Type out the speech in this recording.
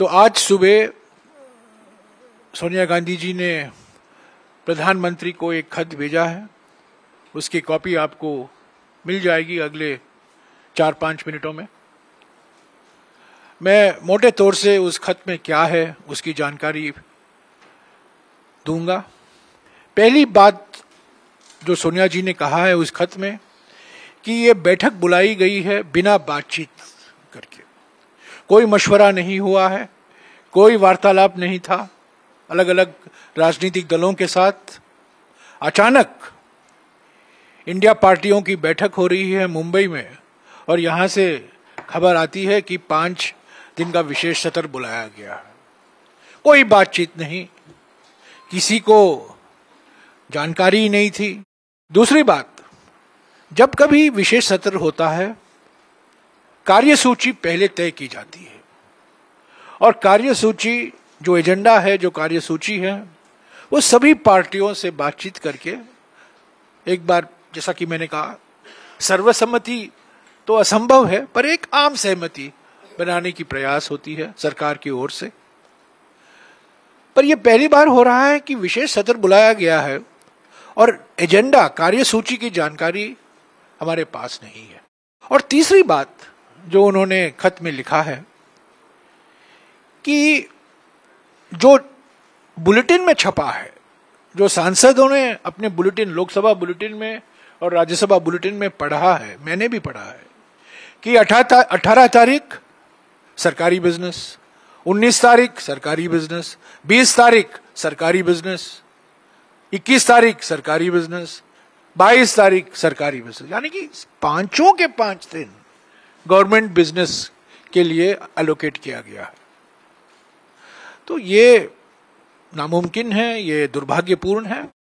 तो आज सुबह सोनिया गांधी जी ने प्रधानमंत्री को एक खत भेजा है उसकी कॉपी आपको मिल जाएगी अगले चार पांच मिनटों में मैं मोटे तौर से उस खत में क्या है उसकी जानकारी दूंगा पहली बात जो सोनिया जी ने कहा है उस खत में कि ये बैठक बुलाई गई है बिना बातचीत करके कोई मशवरा नहीं हुआ है कोई वार्तालाप नहीं था अलग अलग राजनीतिक दलों के साथ अचानक इंडिया पार्टियों की बैठक हो रही है मुंबई में और यहाँ से खबर आती है कि पांच दिन का विशेष सत्र बुलाया गया है कोई बातचीत नहीं किसी को जानकारी नहीं थी दूसरी बात जब कभी विशेष सत्र होता है कार्यसूची पहले तय की जाती है और कार्यसूची जो एजेंडा है जो कार्यसूची है वो सभी पार्टियों से बातचीत करके एक बार जैसा कि मैंने कहा सर्वसम्मति तो असंभव है पर एक आम सहमति बनाने की प्रयास होती है सरकार की ओर से पर यह पहली बार हो रहा है कि विशेष सत्र बुलाया गया है और एजेंडा कार्यसूची की जानकारी हमारे पास नहीं है और तीसरी बात जो उन्होंने खत में लिखा है कि जो बुलेटिन में छपा है जो सांसदों ने अपने बुलेटिन लोकसभा बुलेटिन में और राज्यसभा बुलेटिन में पढ़ा है मैंने भी पढ़ा है कि अठारह तारीख सरकारी बिजनेस 19 तारीख सरकारी बिजनेस 20 तारीख सरकारी बिजनेस 21 तारीख सरकारी बिजनेस 22 तारीख सरकारी बिजनेस यानी कि पांचों के पांच दिन गवर्नमेंट बिजनेस के लिए एलोकेट किया गया है तो ये नामुमकिन है ये दुर्भाग्यपूर्ण है